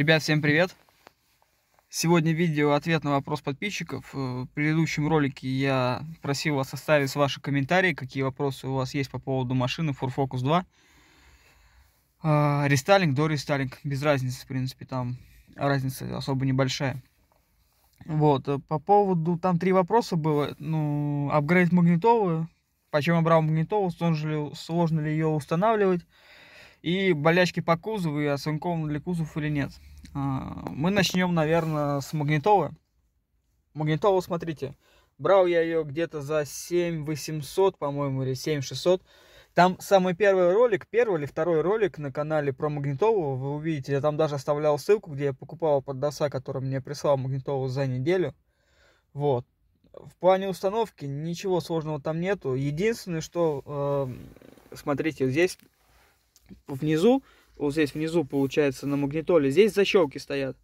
Ребят, всем привет! Сегодня видео ответ на вопрос подписчиков. Э, в предыдущем ролике я просил вас оставить ваши комментарии, какие вопросы у вас есть по поводу машины Ford Focus 2. Э, рестайлинг, до рестайлинг, без разницы, в принципе, там разница особо небольшая. Вот, э, по поводу, там три вопроса было, ну, апгрейд магнитовую, почему я брал магнитовую, сложно ли, сложно ли ее устанавливать, и болячки по кузову, и оцинкован ли кузов или нет. А, мы начнем, наверное, с магнитовы. Магнитову, смотрите, брал я ее где-то за 7800, по-моему, или 7600. Там самый первый ролик, первый или второй ролик на канале про магнитову вы увидите, я там даже оставлял ссылку, где я покупал поддоса, который мне прислал магнитову за неделю. Вот. В плане установки ничего сложного там нету. Единственное, что, э, смотрите, здесь внизу вот здесь внизу, получается, на магнитоле, здесь защелки стоят.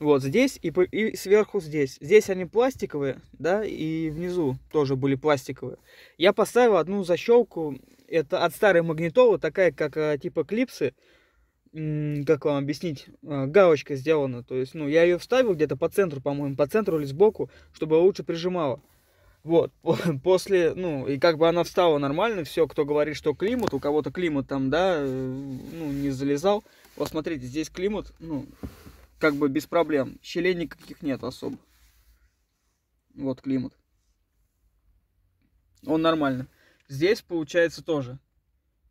Вот здесь и, и сверху здесь. Здесь они пластиковые, да, и внизу тоже были пластиковые. Я поставил одну защелку, это от старой магнитолы, такая как э, типа клипсы, как вам объяснить, э, галочка сделана. То есть, ну, я ее вставил где-то по центру, по-моему, по центру или сбоку, чтобы лучше прижимала. Вот, после, ну, и как бы она встала нормально, все, кто говорит, что климат, у кого-то климат там, да, э, ну, не залезал. Вот смотрите, здесь климат, ну, как бы без проблем. Щелей никаких нет особо. Вот климат. Он нормально. Здесь получается тоже.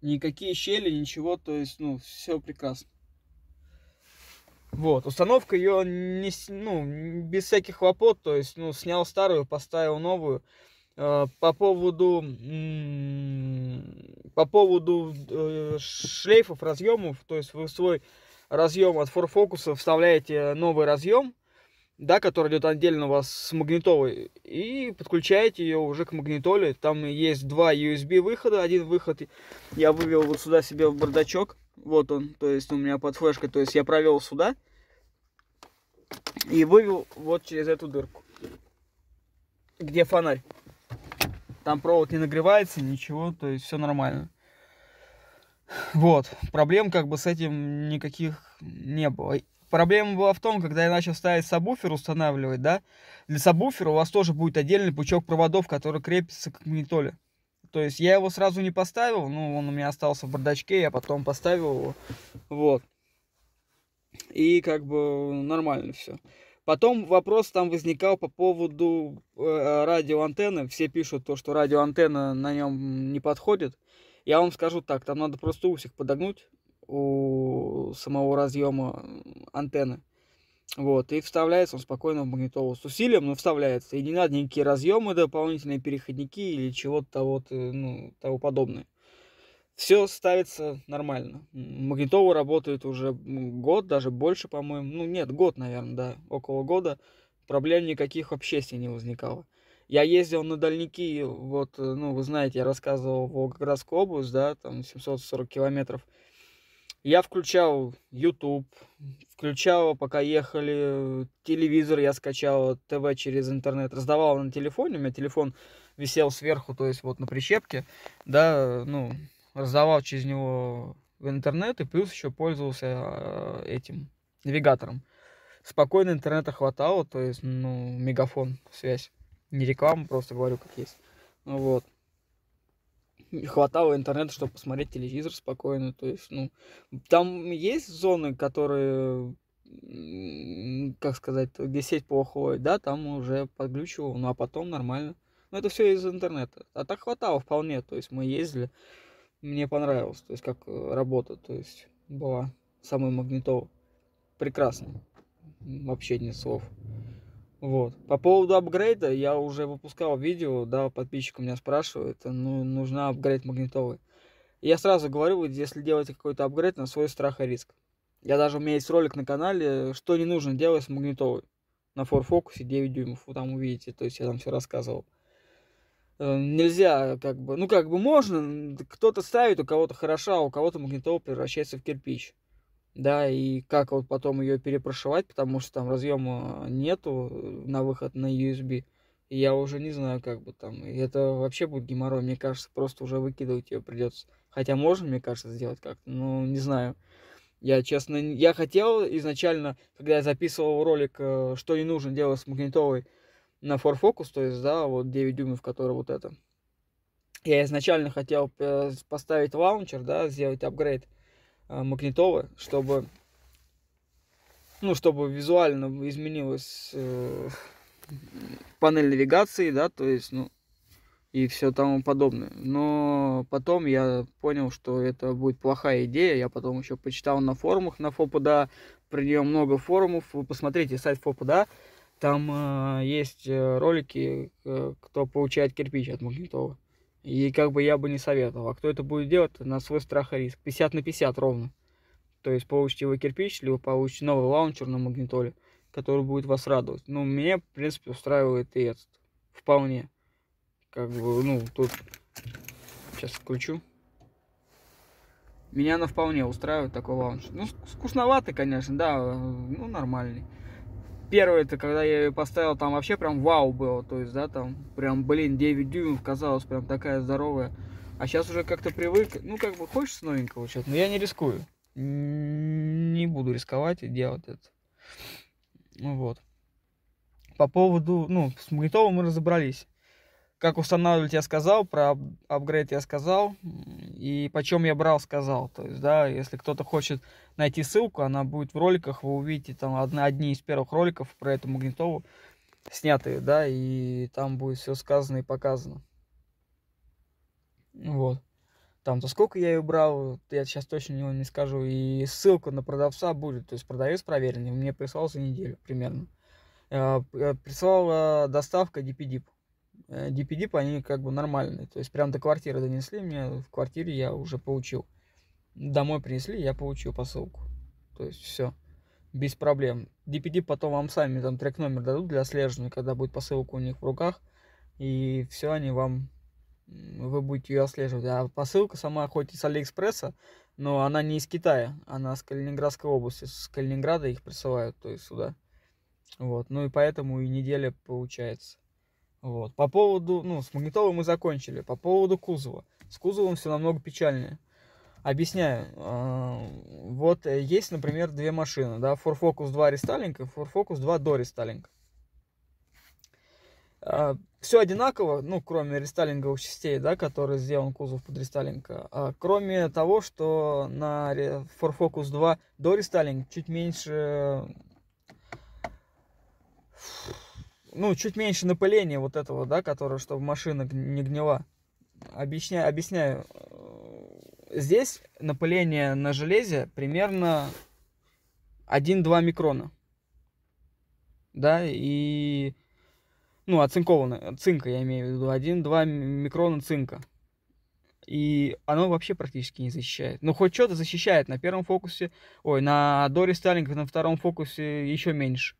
Никакие щели, ничего, то есть, ну, все прекрасно. Вот, установка ее не, ну, без всяких хлопот, то есть, ну, снял старую, поставил новую. Э, по поводу, по поводу э, шлейфов, разъемов, то есть вы в свой разъем от форфокуса вставляете новый разъем, да, который идет отдельно у вас с магнитолой, и подключаете ее уже к магнитоле. Там есть два USB выхода, один выход я вывел вот сюда себе в бардачок, вот он, то есть у меня под флешкой. То есть я провел сюда и вывел вот через эту дырку. Где фонарь. Там провод не нагревается, ничего, то есть все нормально. Вот, проблем как бы с этим никаких не было. Проблема была в том, когда я начал ставить сабвуфер, устанавливать, да, для сабвуфера у вас тоже будет отдельный пучок проводов, который крепится к магнитоле. То есть я его сразу не поставил, ну, он у меня остался в бардачке, я потом поставил его. Вот. И как бы нормально все. Потом вопрос там возникал по поводу э, радиоантенны. Все пишут то, что радиоантенна на нем не подходит. Я вам скажу так, там надо просто усик подогнуть у самого разъема антенны. Вот, и вставляется он спокойно в магнитолу с усилием, но вставляется. И не надо никакие разъемы, дополнительные переходники или чего-то того, э, ну, того подобное. Все ставится нормально. Магнитола работает уже год, даже больше, по-моему. Ну, нет, год, наверное, да, около года. Проблем никаких вообще с ней не возникало. Я ездил на дальники, вот, э, ну, вы знаете, я рассказывал в Волгоградскую область, да, там 740 километров. Я включал YouTube, включал, пока ехали, телевизор я скачал, ТВ через интернет, раздавал на телефоне, у меня телефон висел сверху, то есть вот на прищепке, да, ну, раздавал через него в интернет и плюс еще пользовался а, этим навигатором. Спокойно интернета хватало, то есть, ну, мегафон, связь. Не реклама, просто говорю, как есть. Вот не хватало интернета, чтобы посмотреть телевизор спокойно. То есть, ну, там есть зоны, которые, как сказать, где сеть плохой, да, там уже подключивал, ну, а потом нормально. Но это все из интернета. А так хватало вполне, то есть мы ездили, мне понравилось, то есть как э, работа, то есть была самый магнитол. Прекрасно. Вообще ни слов. Вот. По поводу апгрейда, я уже выпускал видео, да, подписчик у меня спрашивает, ну, нужна апгрейд магнитолы. Я сразу говорю, вот если делаете какой-то апгрейд, на свой страх и риск. Я даже, у меня есть ролик на канале, что не нужно делать с магнитолой. На форфокусе Focus 9 дюймов, вы там увидите, то есть я там все рассказывал. Э, нельзя, как бы, ну как бы можно, кто-то ставит, у кого-то хороша, а у кого-то магнитола превращается в кирпич да, и как вот потом ее перепрошивать, потому что там разъема э, нету э, на выход на USB, и я уже не знаю, как бы там, и это вообще будет геморрой, мне кажется, просто уже выкидывать ее придется. Хотя можно, мне кажется, сделать как-то, но не знаю. Я, честно, я хотел изначально, когда я записывал ролик, э, что не нужно делать с магнитовой на 4Focus, то есть, да, вот 9 дюймов, который вот это. Я изначально хотел поставить лаунчер, да, сделать апгрейд, Э, магнитолы, чтобы, ну, чтобы визуально изменилась э, панель навигации, да, то есть, ну, и все тому подобное. Но потом я понял, что это будет плохая идея. Я потом еще почитал на форумах на ФОПДА, про нее много форумов. Вы посмотрите сайт ФОПДА, там э, есть э, ролики, э, кто получает кирпич от магнитола. И как бы я бы не советовал. А кто это будет делать, на свой страх и риск. 50 на 50 ровно. То есть получите его кирпич, либо получите новый лаунчер на магнитоле, который будет вас радовать. Ну, мне, в принципе, устраивает и этот. Вполне. Как бы, ну, тут... Сейчас включу. Меня она вполне устраивает, такой лаунчер. Ну, вкусноватый, конечно, да, э, ну, нормальный первое это когда я ее поставил, там вообще прям вау было. То есть, да, там прям, блин, 9 дюймов казалось, прям такая здоровая. А сейчас уже как-то привык. Ну, как бы хочется новенького сейчас, но я не рискую. Не буду рисковать и делать это. Ну вот. По поводу, ну, с магнитолом мы разобрались как устанавливать я сказал, про апгрейд я сказал, и почем я брал сказал. То есть, да, если кто-то хочет найти ссылку, она будет в роликах, вы увидите там одна, одни из первых роликов про эту магнитову снятые, да, и там будет все сказано и показано. Вот. Там-то сколько я ее брал, я сейчас точно не, не скажу. И ссылка на продавца будет, то есть продавец проверенный, мне прислал за неделю примерно. А, э, прислала доставка DPDIP. -дип. DPDIP, э, они как бы нормальные. То есть прям до квартиры донесли мне, в квартире я уже получил. Домой принесли, я получил посылку. То есть все, без проблем. DPD потом вам сами там трек номер дадут для отслеживания, когда будет посылка у них в руках. И все они вам, вы будете ее отслеживать. А посылка сама хоть из Алиэкспресса, но она не из Китая, она с Калининградской области. С Калининграда их присылают, то есть сюда. Вот, ну и поэтому и неделя получается. Вот. По поводу, ну, с магнитолой мы закончили. По поводу кузова. С кузовом все намного печальнее. Объясняю. А, вот э, есть, например, две машины, да, Ford Focus 2 рестайлинг и Ford Focus 2 до рестайлинг. А, все одинаково, ну, кроме рестайлинговых частей, да, которые сделан кузов под рестайлинг. А, кроме того, что на Ford Focus 2 до рестайлинг чуть меньше ну, чуть меньше напыления вот этого, да, которое, чтобы машина не гнила. Объясняю, объясняю. Здесь напыление на железе примерно 1-2 микрона. Да, и... Ну, оцинкованное, цинка я имею в виду, 1-2 микрона цинка. И оно вообще практически не защищает. Ну, хоть что-то защищает. На первом фокусе, ой, на Доре Старлинг, на втором фокусе еще меньше.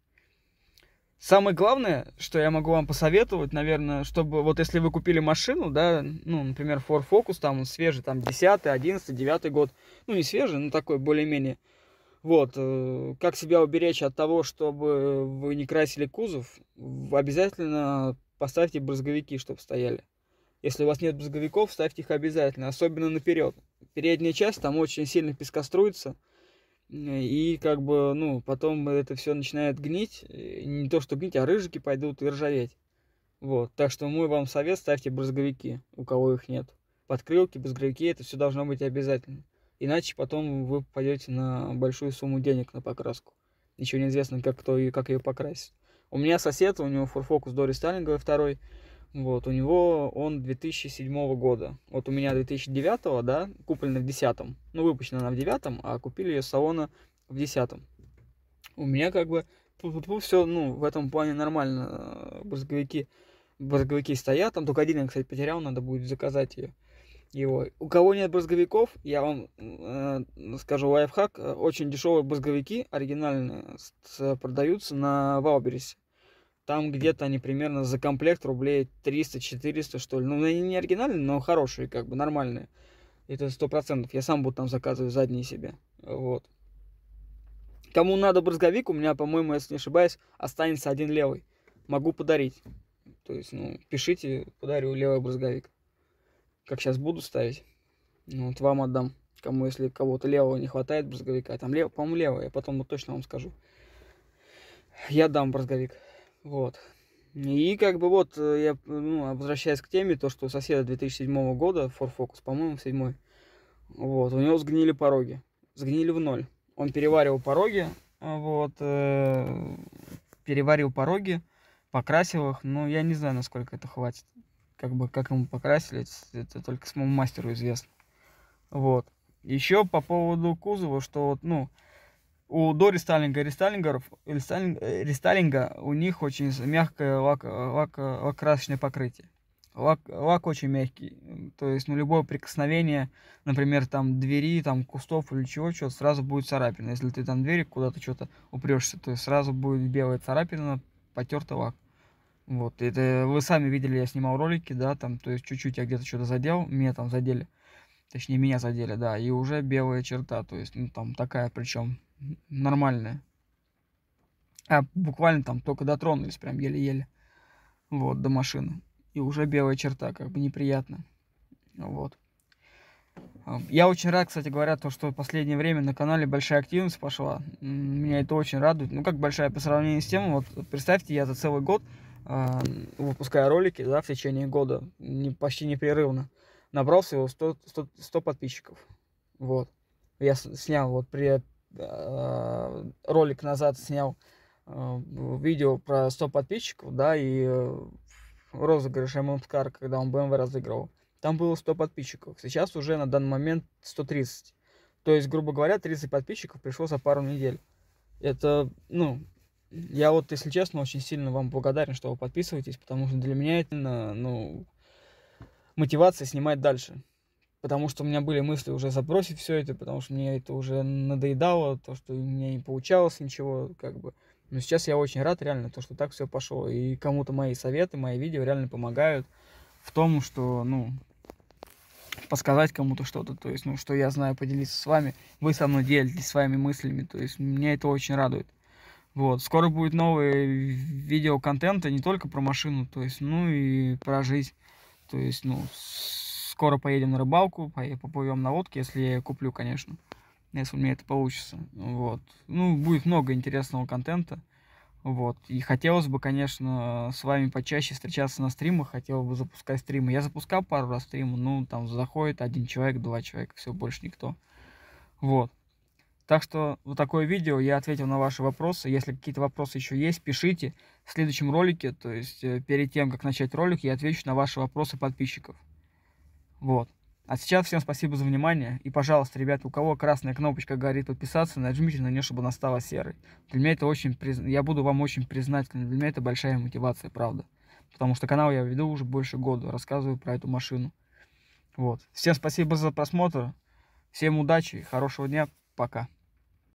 Самое главное, что я могу вам посоветовать, наверное, чтобы вот если вы купили машину, да, ну, например, Ford Focus, там он свежий, там 10, 11, 9 год, ну, не свежий, но такой более-менее. Вот, э, как себя уберечь от того, чтобы вы не красили кузов, обязательно поставьте брызговики, чтобы стояли. Если у вас нет брызговиков, ставьте их обязательно, особенно наперед. Передняя часть там очень сильно пескоструется, струится, и как бы, ну, потом это все начинает гнить. Не то, что гнить, а рыжики пойдут и ржаветь. Вот. Так что мой вам совет, ставьте брызговики, у кого их нет. Подкрылки, брызговики, это все должно быть обязательно. Иначе потом вы пойдете на большую сумму денег на покраску. Ничего не известно, как кто и как ее покрасит. У меня сосед, у него форфокус Дори Сталинговой второй. Вот, у него он 2007 года. Вот у меня 2009, да, куплена в 10. Ну, выпущена она в 9, а купили ее салона в 10. У меня как бы все, ну, в этом плане нормально. Э, брызговики, брызговики стоят. Там только один я, кстати, потерял, надо будет заказать ее. Его. У кого нет брызговиков, я вам э, скажу лайфхак. Очень дешевые брызговики, оригинальные, с, продаются на Валберисе. Там где-то они примерно за комплект рублей 300-400, что ли. Ну, они не оригинальные, но хорошие, как бы, нормальные. Это сто процентов. Я сам буду там заказывать задние себе. Вот. Кому надо брызговик, у меня, по-моему, если не ошибаюсь, останется один левый. Могу подарить. То есть, ну, пишите, подарю левый брызговик. Как сейчас буду ставить. ну, Вот вам отдам. Кому, если кого-то левого не хватает брызговика. А там, лев, по-моему, левый. Я потом вот точно вам скажу. Я дам брызговик. Вот. И как бы вот э, я ну, возвращаясь к теме, то, что у соседа 2007 года, Ford Focus, по-моему, седьмой, вот, у него сгнили пороги. Сгнили в ноль. Он переваривал пороги, вот, э, переварил пороги, покрасил их, но ну, я не знаю, насколько это хватит. Как бы, как ему покрасили, это только самому мастеру известно. Вот. Еще по поводу кузова, что вот, ну, у до рестайлинга рестайлингеров э, рестайлинг, рестайлинга у них очень мягкое лак, лак, лакрасочное покрытие. Лак, лак очень мягкий, то есть ну, любое прикосновение, например, там двери, там кустов или чего чего сразу будет царапина. Если ты там двери куда-то что-то упрешься, то есть сразу будет белая царапина, потертый лак. Вот, это вы сами видели, я снимал ролики, да, там, то есть чуть-чуть я где-то что-то задел, меня там задели, точнее меня задели, да, и уже белая черта, то есть, ну, там такая причем нормальная. А буквально там только дотронулись, прям еле-еле. Вот, до машины. И уже белая черта, как бы неприятно. Вот. Эм, я очень рад, кстати говоря, то, что в последнее время на канале большая активность пошла. Меня это очень радует. Ну, как большая по сравнению с тем, вот представьте, я за целый год э, выпускаю ролики, да, в течение года, не, почти непрерывно. Набрал всего 100, 100, 100 подписчиков. Вот. Я снял вот при Э, ролик назад снял э, видео про 100 подписчиков, да, и э, розыгрыш ММКар, когда он BMW разыгрывал. Там было 100 подписчиков. Сейчас уже на данный момент 130. То есть, грубо говоря, 30 подписчиков пришло за пару недель. Это, ну, я вот, если честно, очень сильно вам благодарен, что вы подписываетесь, потому что для меня это, ну, мотивация снимать дальше потому что у меня были мысли уже забросить все это, потому что мне это уже надоедало, то, что у меня не получалось ничего, как бы. Но сейчас я очень рад реально, то, что так все пошло. И кому-то мои советы, мои видео реально помогают в том, что, ну, подсказать кому-то что-то, то есть, ну, что я знаю, поделиться с вами. Вы со мной делитесь своими мыслями, то есть, меня это очень радует. Вот, скоро будет новый видео контента не только про машину, то есть, ну и про жизнь. То есть, ну, скоро поедем на рыбалку, поплывем на лодке, если я ее куплю, конечно. Если у меня это получится. Вот. Ну, будет много интересного контента. Вот. И хотелось бы, конечно, с вами почаще встречаться на стримах, хотел бы запускать стримы. Я запускал пару раз стримы, ну, там заходит один человек, два человека, все, больше никто. Вот. Так что вот такое видео, я ответил на ваши вопросы. Если какие-то вопросы еще есть, пишите в следующем ролике, то есть э, перед тем, как начать ролик, я отвечу на ваши вопросы подписчиков. Вот. А сейчас всем спасибо за внимание. И, пожалуйста, ребята, у кого красная кнопочка горит подписаться, нажмите на нее, чтобы она стала серой. Для меня это очень... Приз... Я буду вам очень признателен. Для меня это большая мотивация, правда. Потому что канал я веду уже больше года, рассказываю про эту машину. Вот. Всем спасибо за просмотр. Всем удачи, хорошего дня. Пока.